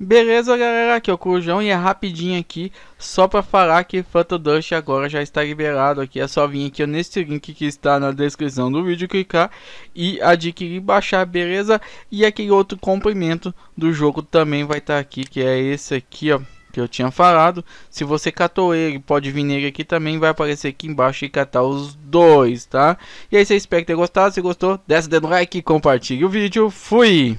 Beleza, galera, aqui é o Corujão e é rapidinho aqui, só pra falar que Phantom Dust agora já está liberado aqui, é só vir aqui nesse link que está na descrição do vídeo, clicar e adquirir, baixar, beleza? E aquele outro comprimento do jogo também vai estar tá aqui, que é esse aqui, ó, que eu tinha falado. Se você catou ele, pode vir nele aqui também, vai aparecer aqui embaixo e catar os dois, tá? E aí, se espero que tenha gostado, se gostou, desce o dedo no like, compartilhe o vídeo, fui!